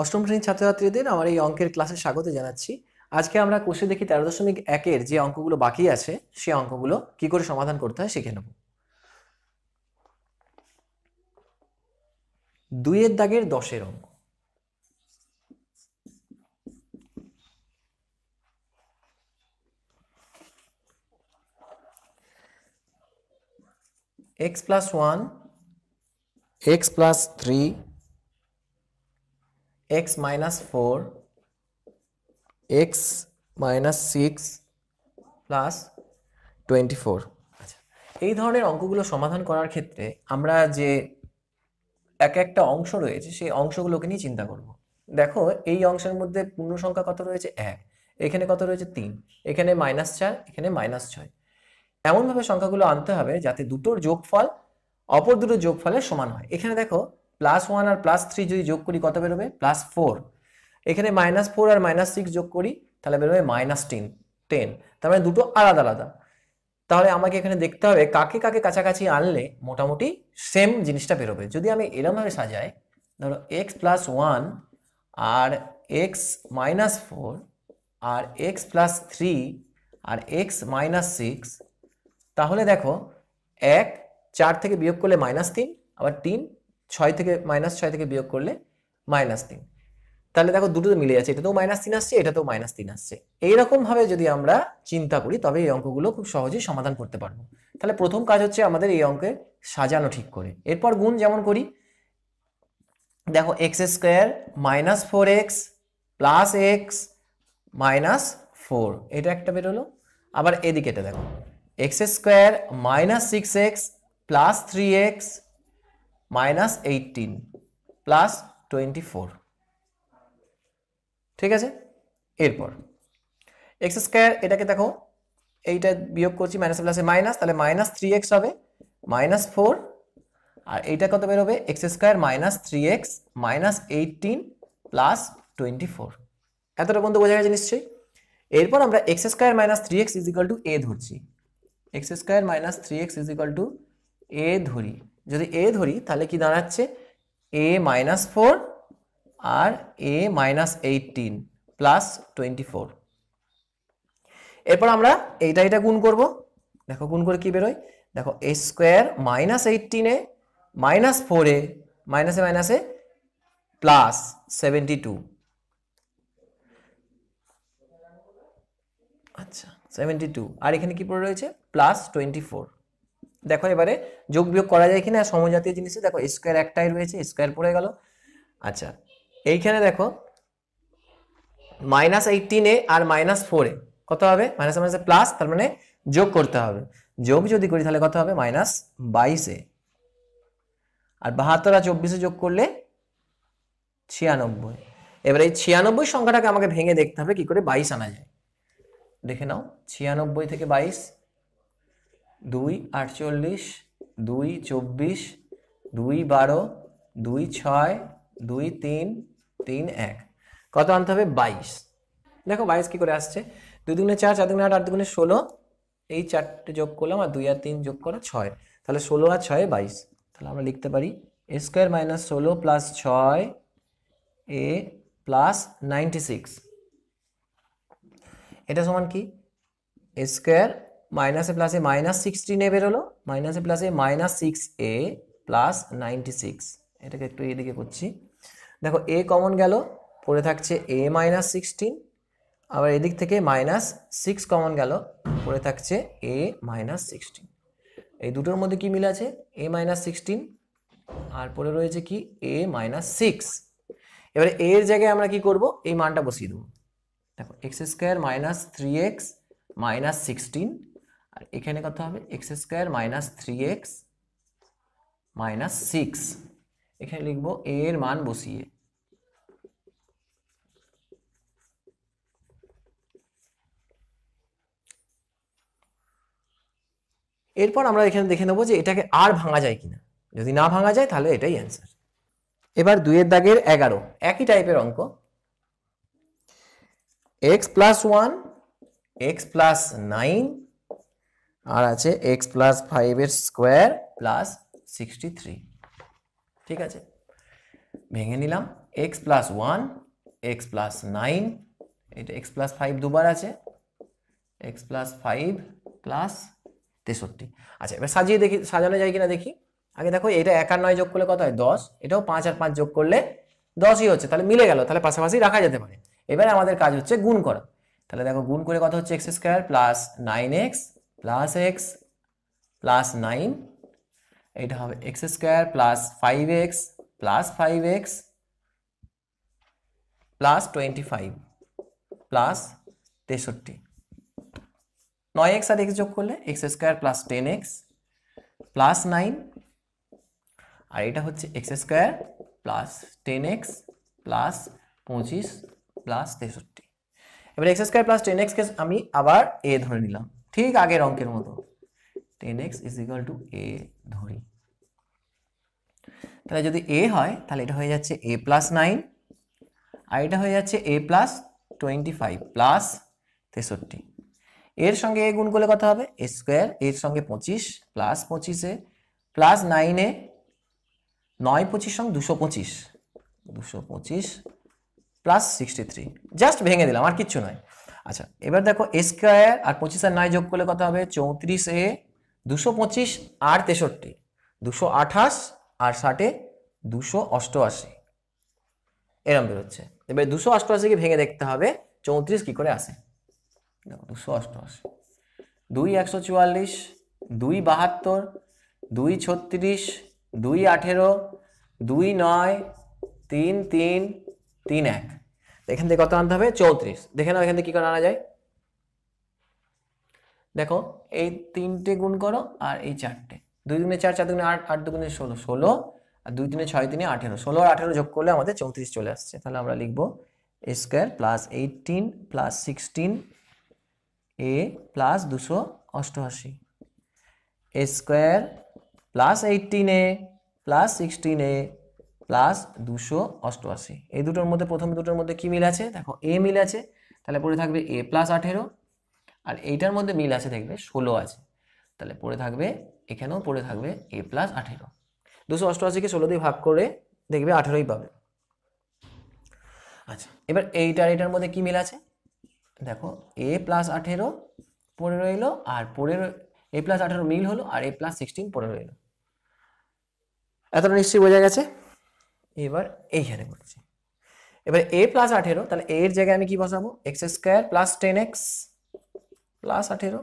অষ্টম শ্রেণীর ছাত্রছাত্রীদের আমার এই অঙ্কের ক্লাসে স্বাগত জানাচ্ছি আজকে আমরা কোষে দেখি তেরো দশমিক একের যে অঙ্কগুলো বাকি আছে সে অঙ্কগুলো কি করে সমাধান করতে হয় শিখে নেব দুইয়ের দাগের দশের অঙ্ক x plus one x plus three x minus 4 x minus 6 plus 24 আচ্ছা এই ধরনের অঙ্কগুলো সমাধান করার ক্ষেত্রে আমরা যে এক একটা অংশ রয়েছে সেই অংশগুলোকে নিয়ে চিন্তা করব দেখো এই অংশের মধ্যে পূর্ণ সংখ্যা কত রয়েছে এক এখানে কত রয়েছে তিন এখানে মাইনাস চার এখানে মাইনাস ছয় এমনভাবে সংখ্যাগুলো আনতে হবে যাতে দুটোর যোগফল অপর দুটোর যোগফলের সমান হয় এখানে দেখো প্লাস ওয়ান আর প্লাস থ্রি যদি যোগ করি কত বেরোবে প্লাস ফোর এখানে মাইনাস ফোর আর মাইনাস সিক্স যোগ করি তাহলে বেরোবে মাইনাস টেন টেন তার মানে দুটো আলাদা আলাদা তাহলে আমাকে এখানে দেখতে হবে কাকে কাকে কাছাকাছি আনলে মোটামুটি সেম জিনিসটা বেরোবে যদি আমি এরমভাবে সাজাই ধরো এক্স প্লাস ওয়ান আর এক্স মাইনাস ফোর আর এক্স প্লাস থ্রি আর এক্স মাইনাস সিক্স তাহলে দেখো এক চার থেকে বিয়োগ করলে মাইনাস তিন আবার তিন ছয় থেকে মাইনাস ছয় থেকে বিয়োগ করলে মাইনাস তিন তাহলে দেখো দুটো মিলে যাচ্ছে এটাতেও মাইনাস তিন আসছে এটাতেও মাইনাস তিন আসছে এইরকমভাবে যদি আমরা চিন্তা করি তবে এই অঙ্কগুলো খুব সহজেই সমাধান করতে পারবো তাহলে প্রথম কাজ হচ্ছে আমাদের এই অঙ্কে সাজানো ঠিক করে এরপর গুণ যেমন করি দেখো x square minus four x plus x minus four এটা একটা বেরোলো আবার এদিকে এটা দেখো x square minus six x plus three x minus eighteen plus twenty four ঠিক আছে এরপর এক্স স্কোয়ার এটাকে দেখো এইটা বিয়োগ করছি মাইনাস প্লাসে মাইনাস তাহলে মাইনাস থ্রি এক্স হবে মাইনাস ফোর আর এইটা কত বেরোবে x square minus three x minus eighteen plus twenty four এতটা পর্যন্ত বোঝা গেছে নিশ্চয়ই এরপর আমরা x square minus three x equal to a ধরছি x square minus three x equal to a ধরি যদি এ ধরি তাহলে কি দাঁড়াচ্ছে এ মাইনাস ফোর আর a minus eighteen plus twenty four এরপর আমরা এইটা এটা গুণ করব দেখো গুণ করে কি বেরোয় দেখো এ স্কোয়ার মাইনাস এইটিনে মাইনাস ফোরে মাইনাসে মাইনাসে প্লাস সেভেন্টি টু আচ্ছা সেভেন্টি টু আর এখানে কি পড়ে রয়েছে প্লাস টোয়েন্টি ফোর দেখো এবারে যোগ বিয়োগ করা যায় কিনা সমজাতীয় জিনিসে দেখো স্কোয়ার একটাই রয়েছে স্কোয়ার পড়ে গেল আচ্ছা এইখানে দেখো মাইনাস এইটিনে আর মাইনাস ফোরে কত হবে মাইনাস মাইনাস প্লাস তার মানে যোগ করতে হবে যোগ যদি করি তাহলে কত হবে মাইনাস বাইশে আর বাহাত্তর আর চব্বিশে যোগ করলে ছিয়ানব্বই এবার এই ছিয়ানব্বই সংখ্যাটাকে আমাকে ভেঙে দেখতে হবে কি করে বাইশ আনা যায় দেখে নাও ছিয়ানব্বই থেকে বাইশ দুই আটচল্লিশ দুই চব্বিশ দুই বারো দুই ছয় দুই তিন তিন এক কত আনতে হবে বাইশ দেখো বাইশ কী করে আসছে দুই দুগুনে চার চার দুগুনে আট আট দুগুনে ষোলো এই চারটে যোগ করলাম আর দুই আর তিন যোগ করো ছয় তাহলে ষোলো আর ছয় বাইশ তাহলে আমরা লিখতে পারি এ স্কোয়ার মাইনাস ষোলো প্লাস ছয় এ প্লাস নাইনটি সিক্স এটা সমান কি এ স্কোয়ার মাইনাসে প্লাসে মাইনাস সিক্সটিনে বেরোলো মাইনাসে প্লাসে minus six a plus ninety six এটাকে একটু এদিকে করছি দেখো এ কমন গেল পড়ে থাকছে এ মাইনাস সিক্সটিন আবার এদিক থেকে মাইনাস সিক্স কমন গেল পড়ে থাকছে এ মাইনাস সিক্সটিন এই দুটোর মধ্যে কি মিল আছে এ মাইনাস সিক্সটিন আর পরে রয়েছে কি এ মাইনাস সিক্স এবারে এর জায়গায় আমরা কি করব এই মানটা বসিয়ে দেবো দেখো x square minus three x minus sixteen আর এখানে কত হবে x square minus three x minus six এখানে লিখব এর মান বসিয়ে এরপর আমরা এখানে দেখে নেবো যে এটাকে আর ভাঙা যায় কিনা যদি না ভাঙা যায় তাহলে এটাই অ্যান্সার এবার দুইয়ের দাগের এগারো একই টাইপের অঙ্ক x plus one x plus nine আর আছে এক্স প্লাস ফাইভের স্কোয়ার প্লাস সিক্সটি থ্রি ঠিক আছে ভেঙে নিলাম x plus one x plus nine এটা এক্স প্লাস ফাইভ দুবার আছে এক্স প্লাস ফাইভ প্লাস তেষট্টি আচ্ছা এবার সাজিয়ে দেখি সাজানো যায় কিনা দেখি আগে দেখো এটা এক নয় যোগ করলে কত হয় দশ এটাও পাঁচ আর পাঁচ যোগ করলে দশই হচ্ছে তাহলে মিলে গেল তাহলে পাশাপাশি রাখা যেতে পারে এবার আমাদের কাজ হচ্ছে গুণ করা তাহলে দেখো গুণ করে কত হচ্ছে x square plus nine x +x + 9 এটা হবে x2 + 5x + 5x + 25 + 63 9x আর x যোগ করলে x2 + 10x + 9 আর এটা হচ্ছে x2 + 10x + 25 + 63 এবারে x2 + 10x কে আমি আবার a ধরে নিলাম ঠিক আগের অঙ্কের মতো ten x is equal to a ধরি তাহলে যদি এ হয় তাহলে এটা হয়ে যাচ্ছে এ প্লাস নাইন আর এটা হয়ে যাচ্ছে a plus twenty five plus তেষট্টি এর সঙ্গে এ গুণ করলে কত হবে এ স্কোয়ার এর সঙ্গে পঁচিশ প্লাস পঁচিশে প্লাস নাইনে নয় পঁচিশ সঙ্গে দুশো পঁচিশ দুশো পঁচিশ প্লাস সিক্সটি থ্রি জাস্ট ভেঙে দিলাম আর কিচ্ছু নয় আচ্ছা এবার দেখো স্কোয়ার আর পঁচিশ আর নয় যোগ করলে কত হবে চৌত্রিশ এ দুশো পঁচিশ আর তেষট্টি দুশো আঠাশ আর ষাটে দুশো অষ্টআশি এরম বেরোচ্ছে এবার দুশো অষ্টআশিকে ভেঙে দেখতে হবে চৌত্রিশ কী করে আসে দুশো অষ্টআশি দুই একশো চুয়াল্লিশ দুই বাহাত্তর দুই ছত্রিশ দুই আঠেরো দুই নয় তিন তিন তিন এক এখান থেকে কত আনতে হবে চৌত্রিশ দেখে নাও এখান থেকে কী করে আনা যায় দেখো এই তিনটে গুণ করো আর এই চারটে দুই দিনে চার চার দিনে আট আট দুগুণে ষোলো ষোলো আর দুই দিনে ছয় তিনে আঠেরো ষোলো আর আঠেরো যোগ করলে আমাদের চৌত্রিশ চলে আসছে তাহলে আমরা লিখবো square plus eighteen plus sixteen a plus দুশো অষ্টআশি square plus eighteen a plus sixteen a plus দুশো অষ্টআশি এই দুটোর মধ্যে প্রথম দুটোর মধ্যে কি মিল আছে দেখো এ মিল আছে তাহলে পড়ে থাকবে এ প্লাস আঠেরো আর এইটার মধ্যে মিল আছে দেখবে ষোলো আছে তাহলে পড়ে থাকবে এখানেও পড়ে থাকবে এ প্লাস আঠেরো দুশো অষ্টআশিকে ষোলো দিয়ে ভাগ করে দেখবে আঠেরোই পাবে আচ্ছা এবার এইটার এটার মধ্যে কি মিল আছে দেখো এ প্লাস আঠেরো পড়ে রইলো আর পড়ে এ প্লাস আঠেরো মিল হলো আর এ প্লাস সিক্সটিন পড়ে রইলো এতটা নিশ্চয়ই বোঝা গেছে এবার এইখানে করছি এবার এ প্লাস আঠেরো তাহলে এর জায়গায় আমি কি বসাবো x square plus ten x plus আঠেরো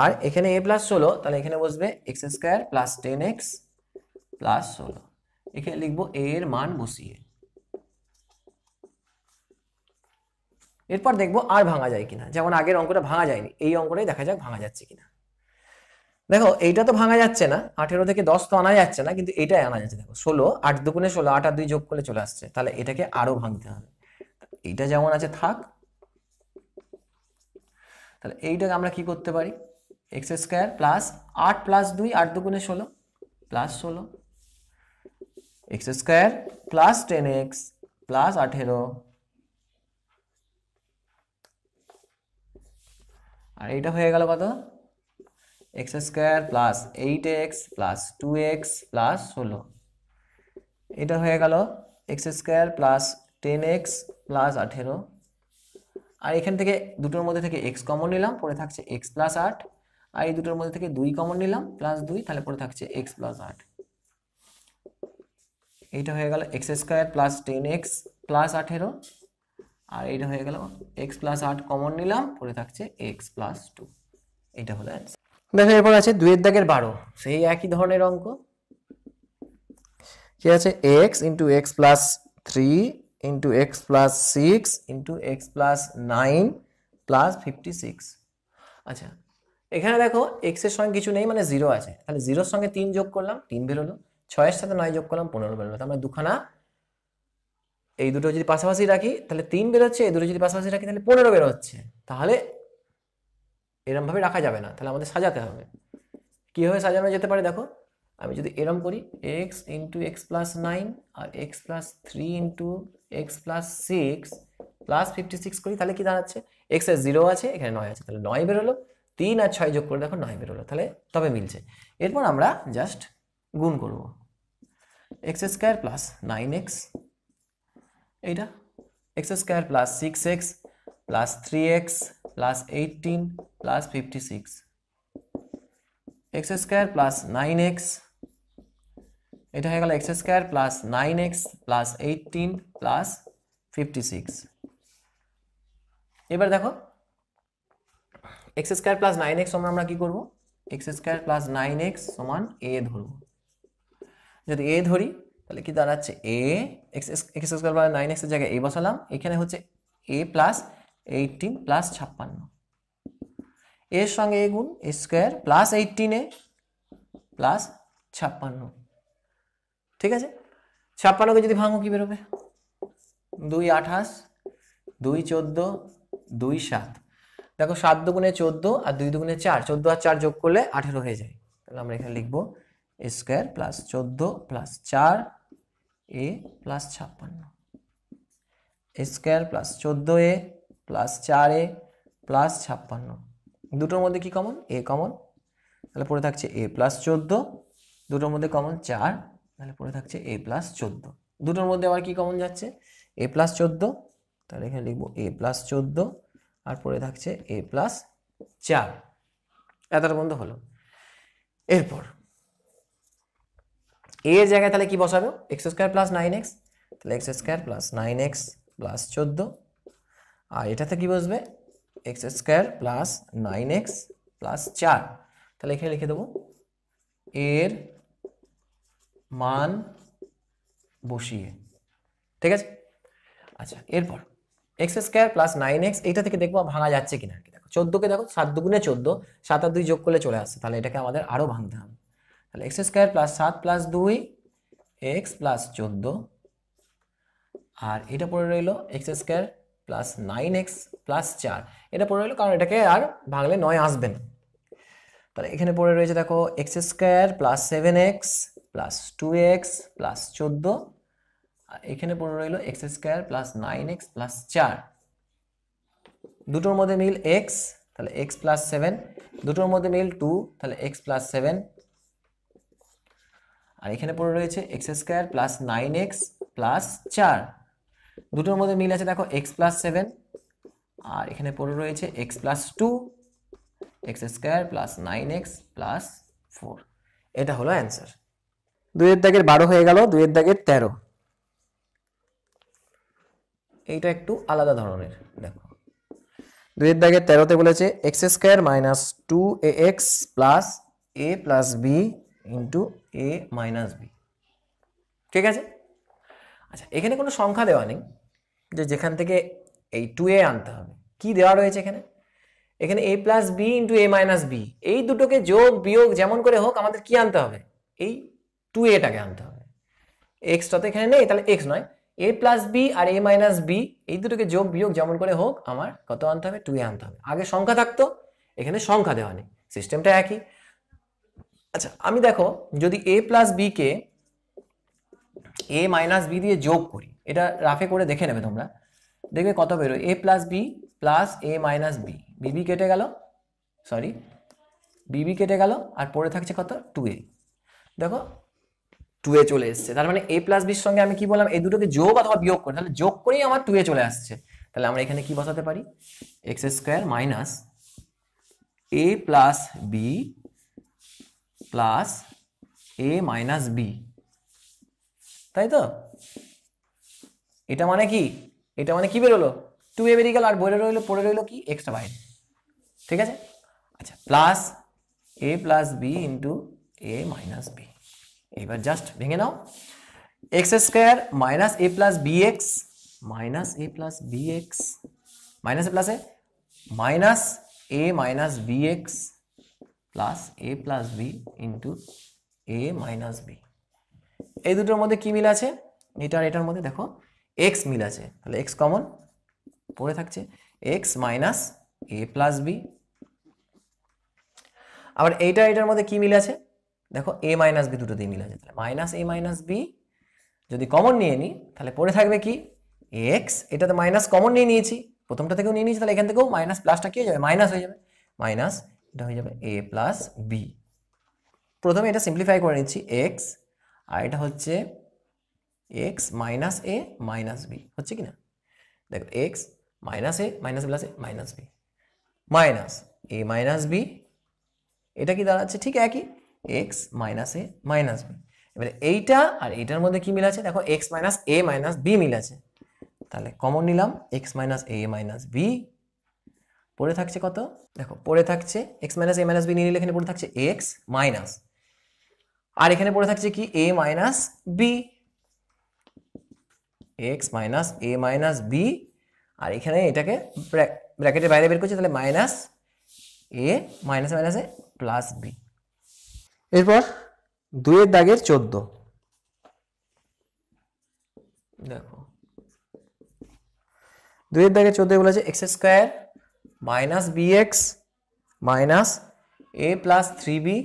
আর এখানে এ প্লাস ষোলো তাহলে এখানে বসবে x square plus ten x plus ষোলো এখানে লিখবো এ এর মান বসিয়ে এরপর দেখবো আর ভাঙা যায় কিনা যেমন আগের অঙ্কটা ভাঙা যায়নি এই অঙ্কটাই দেখা যাক ভাঙা যাচ্ছে কিনা দেখো এইটা তো ভাঙা যাচ্ছে না আঠেরো থেকে দশ তো আনা যাচ্ছে না কিন্তু এটাই আনা যাচ্ছে দেখো ষোলো আট দুগুণে ষোলো আট আর দুই যোগ করলে চলে আসছে তাহলে এটাকে আরো ভাঙতে হবে এইটা যেমন আছে থাক তাহলে এইটাকে আমরা কি করতে পারি এক্স স্কোয়ার প্লাস আট প্লাস দুই আট দুগুণে ষোলো প্লাস ষোলো x square plus ten x plus আঠেরো আর এইটা হয়ে গেল কত x square plus eight x plus two x plus ষোলো এটা হয়ে গেল x square plus ten x plus আঠেরো আর এখান থেকে দুটোর মধ্যে থেকে এক্স কমন নিলাম পরে থাকছে এক্স প্লাস আট আর এই দুটোর মধ্যে থেকে দুই কমন নিলাম প্লাস দুই তাহলে পরে থাকছে এক্স প্লাস আট এইটা হয়ে গেল x square plus ten x plus আঠেরো আর এইটা হয়ে গেল এক্স প্লাস আট কমন নিলাম পরে থাকছে এক্স প্লাস টু এইটা হলো অ্যান্সার দেখো এরপর আছে দুয়ের দাগের বারো সেই একই ধরনের অঙ্ক কি আছে x into x plus three into x plus six into x plus nine plus fifty six আচ্ছা এখানে দেখো এক্সের সঙ্গে কিছু নেই মানে জিরো আছে তাহলে জিরোর সঙ্গে তিন যোগ করলাম তিন বেরোলো ছয়ের সাথে নয় যোগ করলাম পনেরো বেরোলো মানে দুখানা এই দুটো যদি পাশাপাশি রাখি তাহলে তিন বেরোচ্ছে এই দুটো যদি পাশাপাশি রাখি তাহলে পনেরো বেরোচ্ছে তাহলে এরমভাবে রাখা যাবে না তাহলে আমাদের সাজাতে হবে কীভাবে সাজানো যেতে পারে দেখো আমি যদি এরম করি x into x plus nine আর x plus three into x plus six plus fifty six করি তাহলে কি দাঁড়াচ্ছে এক্স এক্সের জিরো আছে এখানে নয় আছে তাহলে নয় বেরোলো তিন আর ছয় যোগ করে দেখো নয় বেরোলো তাহলে তবে মিলছে এরপর আমরা জাস্ট গুণ করব x square plus nine x এইটা x square plus six x plus three x plus eighteen plus fifty six x square plus nine x এটা হয়ে গেল x square plus nine x plus eighteen plus fifty six এবার দেখো x square plus nine x সময় আমরা কী করবো x square plus nine x সমান এ ধরব যদি এ ধরি তাহলে কি দাঁড়াচ্ছে a x x square plus nine এক্সের জায়গায় এ বসালাম এখানে হচ্ছে এ প্লাস এইটিন প্লাস ছাপ্পান্ন এর সঙ্গে এ গুণ স্কোয়ার প্লাস এইটিনে প্লাস ছাপ্পান্ন ঠিক আছে ছাপ্পান্নকে যদি ভাঙো কি বেরোবে দুই আঠাশ দুই চোদ্দো দুই সাত দেখো সাত দুগুণে চোদ্দো আর দুই দুগুণে চার চোদ্দো আর চার যোগ করলে আঠেরো হয়ে যায় তাহলে আমরা এখানে লিখবো স্কোয়ার প্লাস চোদ্দো প্লাস চার এ প্লাস ছাপ্পান্ন স্কোয়ার প্লাস চোদ্দো এ প্লাস চার এ প্লাস ছাপ্পান্ন দুটোর মধ্যে কি কমন এ কমন তাহলে পড়ে থাকছে এ প্লাস চোদ্দো দুটোর মধ্যে কমন চার তাহলে পড়ে থাকছে এ প্লাস চোদ্দো দুটোর মধ্যে আবার কি কমন যাচ্ছে এ প্লাস চোদ্দো তাহলে এখানে লিখবো এ প্লাস চোদ্দো আর পড়ে থাকছে এ প্লাস চার এতটা বন্ধ হলো এরপর এ এর জায়গায় তাহলে কি বসাবে x square plus nine x তাহলে x square plus nine x plus চোদ্দো আর এটাতে কি বসবে x square plus nine x plus চার তাহলে এখানে লিখে দেবো এর মান বসিয়ে ঠিক আছে আচ্ছা এরপর x square plus nine x এইটা থেকে দেখবো ভাঙা যাচ্ছে কিনা কি দেখো চোদ্দোকে দেখো সাত দুগুণে চোদ্দো সাত আর দুই যোগ করলে চলে আসছে তাহলে এটাকে আমাদের আরও ভাঙতে হবে তাহলে এক্স স্কোয়ার প্লাস সাত প্লাস দুই এক্স প্লাস চোদ্দো আর এটা পড়ে রইল x square plus nine x plus চার এটা পড়ে রইলো কারণ এটাকে আর ভাঙলে নয় আসবে না তাহলে এখানে পড়ে রয়েছে দেখো x square plus seven x plus two x plus চোদ্দো আর এখানে পড়ে রইলো x square plus nine x plus চার দুটোর মধ্যে মিল এক্স তাহলে এক্স প্লাস সেভেন দুটোর মধ্যে মিল টু তাহলে এক্স প্লাস সেভেন আর এখানে পড়ে রয়েছে x square plus nine x plus চার দুটোর মধ্যে মিল আছে দেখো এক্স প্লাস সেভেন আর এখানে পড়ে রয়েছে x plus two x square plus nine x plus four এটা হলো অ্যান্সার দুইয়ের দাগের বারো হয়ে গেল দুইয়ের দাগের তেরো এইটা একটু আলাদা ধরনের দেখো দুইয়ের দাগের তেরোতে বলেছে x square minus two a x plus A plus B into A minus b ঠিক আছে আচ্ছা এখানে কোনো সংখ্যা দেওয়া নেই যে যেখান থেকে এই টু এ আনতে হবে কি দেওয়া রয়েছে এখানে এখানে a plus B into A minus b এই দুটোকে যোগ বিয়োগ যেমন করে হোক আমাদের কি আনতে হবে এই টু এটাকে আনতে হবে এক্সটা তো এখানে নেই তাহলে এক্স নয় এ প্লাস বি আর এ মাইনাস বি এই দুটোকে যোগ বিয়োগ যেমন করে হোক আমার কত আনতে হবে টু এ আনতে হবে আগে সংখ্যা থাকতো এখানে সংখ্যা দেওয়া নেই সিস্টেমটা একই আচ্ছা আমি দেখো যদি এ প্লাস বিকে এ মাইনাস বি দিয়ে যোগ করি এটা রাফে করে দেখে নেবে তোমরা দেখবে কত বেরোয় a plus b plus a minus b b b কেটে গেল সরি বিবি কেটে গেল আর পড়ে থাকছে কত টু এ দেখো টু এ চলে এসছে তার মানে এ প্লাস বির সঙ্গে আমি কি বললাম এই দুটোকে যোগ অথবা বিয়োগ করে তাহলে যোগ করেই আমার টু এ চলে আসছে তাহলে আমরা এখানে কি বসাতে পারি x square minus A plus b plus a minus b তাই তো এটা মানে কি এটা মানে কি বেরোলো টু এ বেরিয়ে গেল আর বইরে রইলো পড়ে রইলো কি এক্সট্রা বাইরে ঠিক আছে আচ্ছা প্লাস এ প্লাস বি ইন্টু এ মাইনাস বি এবার জাস্ট ভেঙে নাও x square minus A plus b x minus A plus b x minus A plus a minus A minus b x plus A plus B into A minus b এই দুটোর মধ্যে কি মিল আছে এটা আর এটার মধ্যে দেখো এক্স মিল আছে তাহলে এক্স কমন পড়ে থাকছে এক্স মাইনাস এ প্লাস বি আবার এইটা এটার মধ্যে কি মিল আছে দেখো এ মাইনাস বি দুটোতেই মিল আছে তাহলে মাইনাস এ মাইনাস বি যদি কমন নিয়ে নিই তাহলে পড়ে থাকবে কি এক্স এটাতে মাইনাস কমন নিয়ে নিয়েছি প্রথমটা থেকেও নিয়ে নিয়েছি তাহলে এখান থেকেও মাইনাস প্লাসটা কি হয়ে যাবে মাইনাস হয়ে যাবে মাইনাস এটা হয়ে যাবে এ প্লাস বি প্রথমে এটা সিম্পলিফাই করে নিচ্ছি এক্স আর এটা হচ্ছে এক্স মাইনাস এ মাইনাস বি হচ্ছে কি না দেখো x minus A minus plus a minus b minus A minus B এটা কি দাঁড়াচ্ছে ঠিক একই এক্স মাইনাস এ মাইনাস বি এবারে এইটা আর এইটার মধ্যে কি মিল আছে দেখো এক্স মাইনাস এ মাইনাস বি মিল আছে তাহলে কমন নিলাম এক্স মাইনাস এ মাইনাস বি পড়ে থাকছে কত দেখো পড়ে থাকছে এক্স মাইনাস এ মাইনাস বি নিয়ে নিলে এখানে পড়ে থাকছে এক্স মাইনাস আর এখানে পড়ে থাকছে কি a minus b x minus A minus b আর এখানে এটাকে ব্র্যাকেটের বাইরে বের করছে তাহলে মাইনাস এ মাইনাস এ প্লাস বি এরপর দুয়ের দাগের চোদ্দ দেখো দুয়ের দাগে চোদ্দে বলেছে x square minus b x minus এ প্লাস থ্রি বি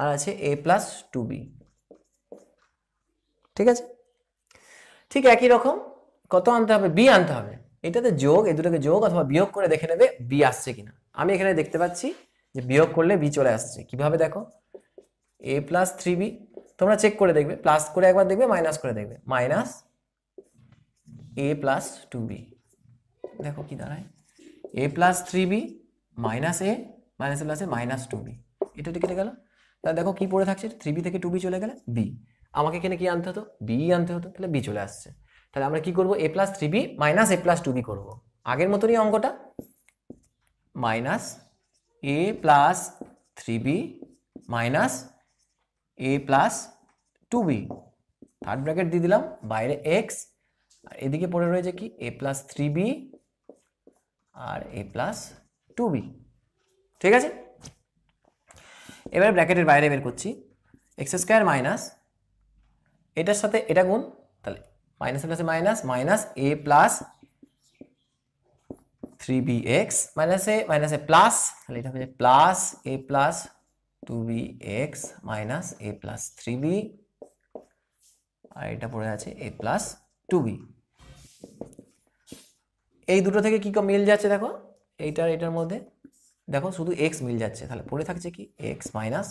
আর আছে এ প্লাস টু বি ঠিক আছে ঠিক একই রকম কত আনতে হবে বি আনতে হবে এটাতে যোগ এ দুটোকে যোগ অথবা বিয়োগ করে দেখে নেবে বি আসছে কিনা আমি এখানে দেখতে পাচ্ছি যে বিয়োগ করলে বি চলে আসছে কিভাবে দেখো এ প্লাস থ্রি বি তোমরা চেক করে দেখবে প্লাস করে একবার দেখবে মাইনাস করে দেখবে মাইনাস এ প্লাস টু বি দেখো কি দাঁড়ায় A plus three B minus A minus A minus two B এটা কেটে গেল তাহলে দেখো কি পড়ে থাকছে থ্রি বি থেকে টু বি চলে গেলে বি আমাকে এখানে কি আনতে হতো বি আনতে হতো তাহলে বি চলে আসছে তাহলে আমরা কি করব A plus three B minus A plus two B করবো আগের মতনই অঙ্কটা মাইনাস এ প্লাস থ্রি বি মাইনাস এ plus two B third bracket দিয়ে দিলাম বাইরে এক্স আর এদিকে পড়ে রয়েছে কি এ প্লাস থ্রি বি আর এ প্লাস টু বি ঠিক আছে এবার ব্র্যাকেটের বাইরে বের করছি এক্স স্কোয়ার মাইনাস এটার সাথে এটা গুণ তাহলে মাইনাস প্লাসে মাইনাস মাইনাস এ প্লাস থ্রি বি এক্স মাইনাসে মাইনাসে প্লাস তাহলে এটা হচ্ছে প্লাস এ plus two B x minus এ প্লাস থ্রি বি আর এটা পড়ে আছে এ প্লাস টু বি এই দুটো থেকে কী মিল যাচ্ছে দেখো এইটার এটার মধ্যে দেখো শুধু এক্স মিল যাচ্ছে তাহলে পড়ে থাকছে কি এক্স মাইনাস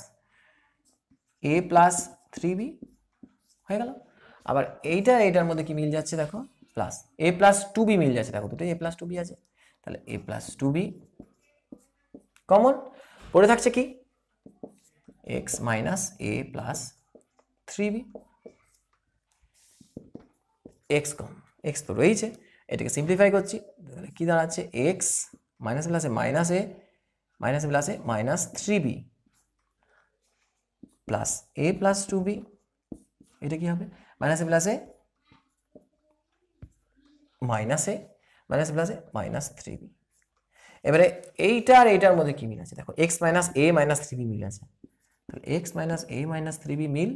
এ প্লাস থ্রি বি হয়ে গেল আবার এইটা এইটার মধ্যে কি মিল যাচ্ছে দেখো প্লাস এ প্লাস টু বি মিল যাচ্ছে দেখো দুটোই এ প্লাস টু বি আছে তাহলে A plus two B common পড়ে থাকছে কি এক্স মাইনাস এ প্লাস থ্রি বি এক্স কম এক্স তো রয়েছে এটাকে সিম্পলিফাই করছি তাহলে কী দাঁড়াচ্ছে এক্স মাইনাস প্লাসে মাইনাস এ মাইনাসে প্লাসে মাইনাস থ্রি বি প্লাস এ প্লাস টু বি এটা কি হবে মাইনাসে প্লাসে মাইনাসে মাইনাসে প্লাসে মাইনাস থ্রি বি এবারে এইটা আর এইটার মধ্যে কি মিল আছে দেখো এক্স মাইনাস এ মাইনাস থ্রি বি মিল আছে তাহলে এক্স মাইনাস এ মাইনাস থ্রি বি মিল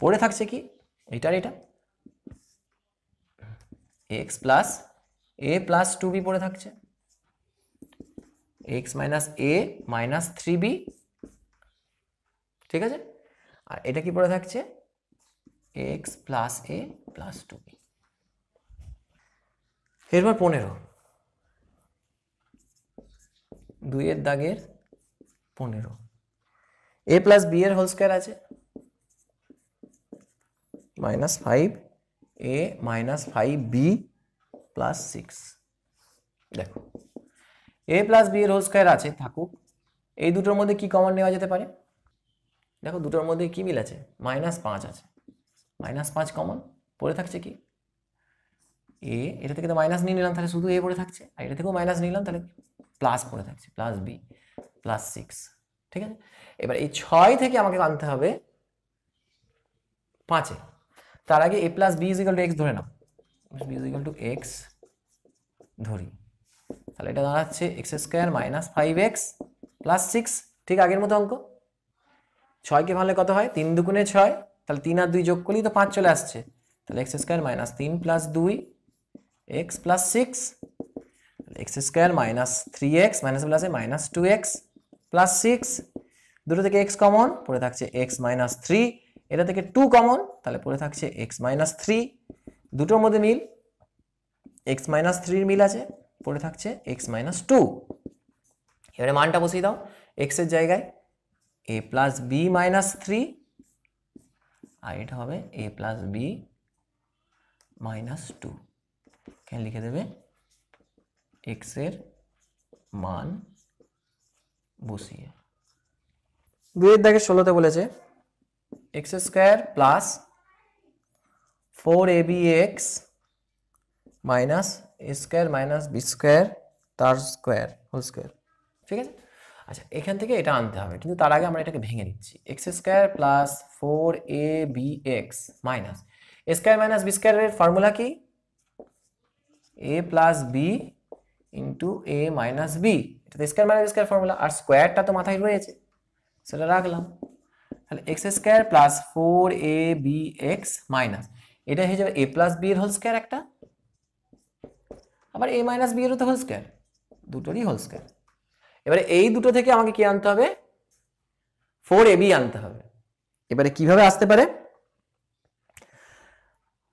পড়ে থাকছে কি এইটা আর এটা এক্স প্লাস এ প্লাস টু বি পড়ে থাকছে এক্স মাইনাস এ মাইনাস থ্রি বি ঠিক আছে আর এটা কি পড়ে থাকছে এক্স প্লাস এ প্লাস টু বি এরপর পনেরো দুইয়ের দাগের পনেরো এ প্লাস বি এর হোল স্কোয়ার আছে minus five A minus five B plus six দেখো এ প্লাস বি এর হোল স্কোয়ার আছে থাকুক এই দুটোর মধ্যে কি কমন নেওয়া যেতে পারে দেখো দুটোর মধ্যে কি মিল আছে মাইনাস পাঁচ আছে মাইনাস পাঁচ কমন পড়ে থাকছে কি এ এটা থেকে তো মাইনাস নিয়ে নিলাম তাহলে শুধু এ পড়ে থাকছে আর এটা থেকেও মাইনাস নিলাম তাহলে প্লাস পড়ে থাকছে প্লাস বি প্লাস সিক্স ঠিক আছে এবার এই ছয় থেকে আমাকে আনতে হবে পাঁচে তার আগে A plus B equal two X ধরে নাও বি ইজিক্যাল টু এক্স ধরি তাহলে এটা দাঁড়াচ্ছে X square minus five X plus six ঠিক আগের মতো অঙ্ক ছয়কে ভাঙলে কত হয় তিন দুগুণে ছয় তাহলে তিন আর দুই যোগ করলেই তো পাঁচ চলে আসছে তাহলে এক্স স্কোয়ার মাইনাস তিন প্লাস দুই x plus six x square minus three x minus প্লাসে minus two x plus six দুটো থেকে এক্স কমন পড়ে থাকছে এক্স মাইনাস থ্রি এটা থেকে টু কমন তাহলে পড়ে থাকছে এক্স মাইনাস থ্রি দুটোর মধ্যে মিল এক্স মাইনাস থ্রির মিল আছে পড়ে থাকছে এক্স মাইনাস টু এবারে মানটা বসিয়ে দাও এক্সের জায়গায় A plus B minus three আর এটা হবে A plus B minus two কেন লিখে দেবে এক্সের মান বসিয়ে দুইয়ের দাগে ষোলোতে বলেছে x square plus four A B x minus A square minus B square তার স্কোয়ার হোল স্কোয়ার ঠিক আছে আচ্ছা এখান থেকে এটা আনতে হবে কিন্তু তার আগে আমরা এটাকে ভেঙে নিচ্ছি X square plus four A B x minus A square minus B স্কোয়ারের ফর্মুলা কি A plus B into A minus B এটা তো স্কোয়ার মাইনাস স্কোয়ার ফর্মুলা আর স্কোয়ারটা তো মাথায় রয়েছে সেটা রাখলাম তাহলে x square plus four A B x minus এটা হয়ে যাবে এ প্লাস বি এর হোল স্কোয়ার একটা আবার এ মাইনাস বি এরও তো হোল স্কোয়ার দুটোরই হোল স্কোয়ার এবারে এই দুটো থেকে আমাকে কি আনতে হবে ফোর বি আনতে হবে এবারে কিভাবে আসতে পারে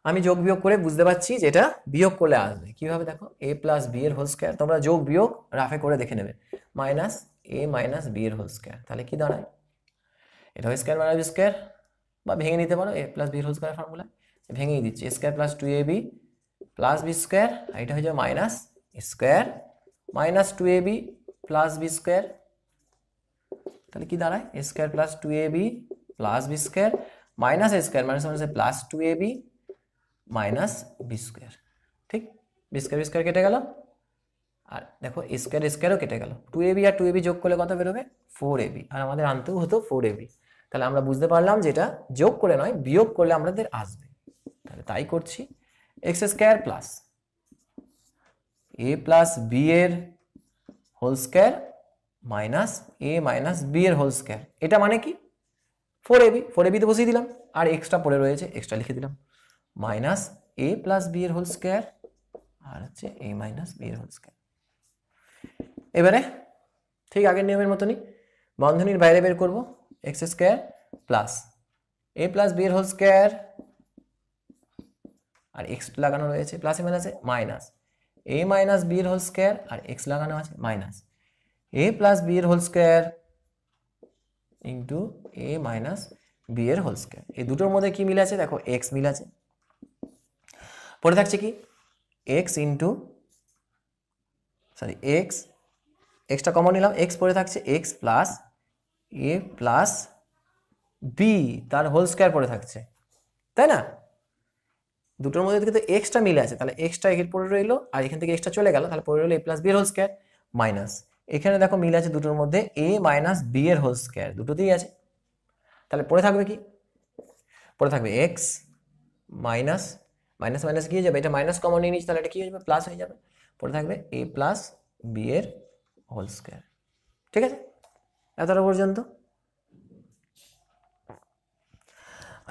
আমি যোগ বিয়োগ করে বুঝতে পারছি যে এটা বিয়োগ করলে আসবে কিভাবে দেখো এ প্লাস বি এর হোল স্কোয়ার তোমরা যোগ বিয়োগ রাফে করে দেখে নেবে মাইনাস এ মাইনাস বি এর হোল স্কোয়ার তাহলে কি দাঁড়ায় এটা স্কোয়ার মাইনাস স্কোয়ার বা ভেঙে নিতে পারো এ প্লাস বি এর হোল স্কোয়ার ফর্মুলা ভেঙেই দিচ্ছি square plus two A B plus B square আর এটা হয়ে যাবে minus square minus two A B plus B square তাহলে কি দাঁড়ায় square plus two A B plus B square minus square minus minus plus two A B minus B square ঠিক B square B square কেটে গেল আর দেখো square স্কোয়ারও কেটে গেল টু এ বি আর টু এ বি যোগ করলে কত বেরোবে ফোর এ বি আর আমাদের আনতেও হতো ফোর এ বি তাহলে আমরা বুঝতে পারলাম যেটা যোগ করে নয় বিয়োগ করলে আমাদের আসবে তাহলে তাই করছি এক্স স্কোয়ার প্লাস এ প্লাস বি এর হোল স্কোয়ার মাইনাস এ মাইনাস বি এর হোল স্কোয়ার এটা মানে কি ফোর এবি ফোর এবিতে বসিয়ে দিলাম আর এক্সট্রা পড়ে রয়েছে এক্সট্রা লিখে দিলাম মাইনাস এ প্লাস বি এর হোল স্কোয়ার আর হচ্ছে এ মাইনাস বি এর হোল স্কোয়ার এবারে ঠিক আগের নিয়মের মতনই বন্ধনীর বাইরে বের করবো এক্স স্কোয়ার প্লাস এ প্লাস বি এর হোল স্কোয়ার আর এক্স লাগানো রয়েছে প্লাসে মাইনাসে মাইনাস এ মাইনাস বি এর হোল স্কোয়ার আর এক্স লাগানো আছে মাইনাস এ প্লাস বি এর হোল স্কোয়ার ইন্টু এ মাইনাস বি এর হোল স্কোয়ার এই দুটোর মধ্যে কি মিল আছে দেখো এক্স মিল আছে পরে থাকছে কি এক্স ইন্টু সরি এক্স এক্সটা কমন নিলাম এক্স পরে থাকছে এক্স প্লাস এ প্লাস বি তার হোল স্কোয়ার পরে থাকছে তাই না দুটোর মধ্যে কিন্তু এক্সট্রা মিলে আছে তাহলে এক্সট্রা এখানে পড়ে রইলো আর এখান থেকে এক্সট্রা চলে গেল তাহলে পড়ে রইলো এ প্লাস বি এর হোল স্কোয়ার মাইনাস এখানে দেখো মিল আছে দুটোর মধ্যে এ মাইনাস বি এর হোল স্কোয়ার দুটোতেই আছে তাহলে পড়ে থাকবে কি পড়ে থাকবে এক্স মাইনাস মাইনাস মাইনাস কি হয়ে যাবে এটা মাইনাস কমন নিয়ে নিচ্ছি তাহলে এটা কি হয়ে যাবে প্লাস হয়ে যাবে পড়ে থাকবে এ প্লাস বি এর হোল স্কোয়ার ঠিক আছে এতটা পর্যন্ত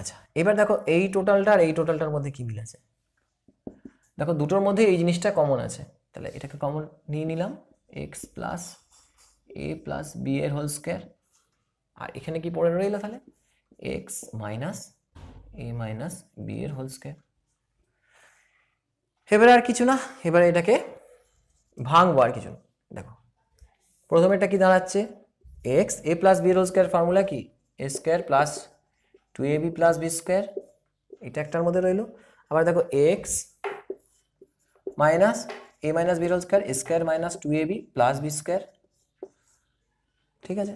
আচ্ছা এবার দেখো এই টোটালটা আর এই টোটালটার মধ্যে কি মিল আছে দেখো দুটোর মধ্যে এই জিনিসটা কমন আছে তাহলে এটাকে কমন নিয়ে নিলাম এক্স প্লাস এ প্লাস বি এর হোল স্কোয়ার আর এখানে কি পড়ে রইল তাহলে এক্স মাইনাস এ মাইনাস বি এর হোল স্কোয়ার এবারে আর কিছু না এবারে এটাকে ভাঙবো আর কিছু দেখো দেখো এটা কি দাঁড়াচ্ছে X A plus B whole square formula কি A square plus two A B plus B square এটা একটার মধ্যে রইল আবার দেখো x minus A minus B whole square square minus two A B plus B square ঠিক আছে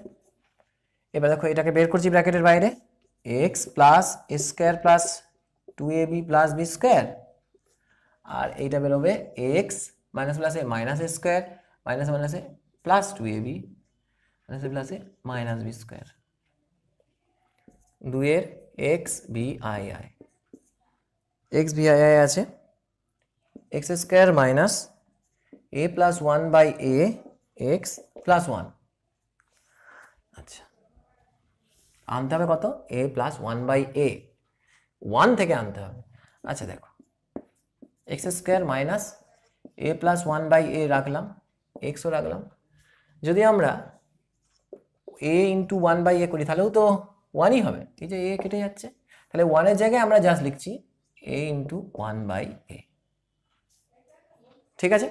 এবার দেখো এটাকে বের করছি ব্র্যাকেটের বাইরে X plus square plus two A B plus B square আর এইটা বেরোবে এক্স মাইনাস প্লাসে মাইনাস স্কোয়ার মাইনাস মাইনাসে plus two A B minus প্লাসে মাইনাস বি স্কোয়ার দুইয়ের X V I I X V I I আছে X square minus A plus one by A x plus one আচ্ছা আনতে হবে কত A plus one by A one থেকে আনতে হবে আচ্ছা দেখো x square minus A plus one by A রাখলাম এক্সও রাখলাম যদি আমরা A into one by A করি তাহলেও তো ওয়ানই হবে এই যে এ কেটে যাচ্ছে তাহলে ওয়ানের জায়গায় আমরা জাস্ট লিখছি A into one by A ঠিক আছে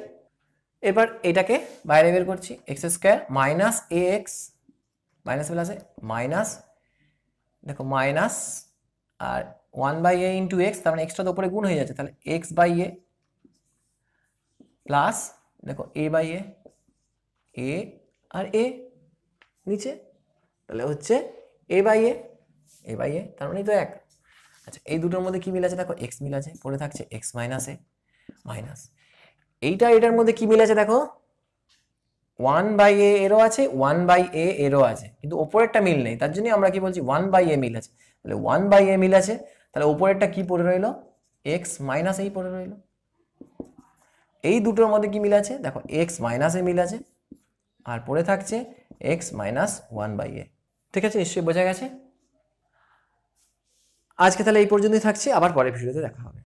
এবার এটাকে বাইরে বের করছি X square minus A X minus আছে মাইনাস দেখো মাইনাস আর one by A into X তার মানে এক্সট্রা তো উপরে গুণ হয়ে যাচ্ছে তাহলে এক্স বাই এ প্লাস দেখো এ বাই এ এ আর এ নিচে তাহলে হচ্ছে এ বাই এ এ বাই এ তার মানেই তো এক আচ্ছা এই দুটোর মধ্যে কি মিল আছে দেখো এক্স মিল আছে পড়ে থাকছে এক্স মাইনাস এ মাইনাস এইটা এটার মধ্যে কি মিল আছে দেখো ওয়ান বাই এ এরও আছে ওয়ান বাই এ এরও আছে কিন্তু ওপরেরটা মিল নেই তার জন্য আমরা কি বলছি ওয়ান বাই এ মিল আছে তাহলে ওয়ান বাই এ মিল আছে তাহলে ওপরেরটা কি পড়ে রইলো এক্স মাইনাস এই পড়ে রইলো এই দুটোর মধ্যে কি মিল আছে দেখো এক্স মাইনাস এ মিল আছে আর পড়ে থাকছে x minus one by A ঠিক আছে নিশ্চয়ই বোঝা গেছে আজকে তাহলে এই পর্যন্তই থাকছি আবার পরে ভিডিওতে দেখা হবে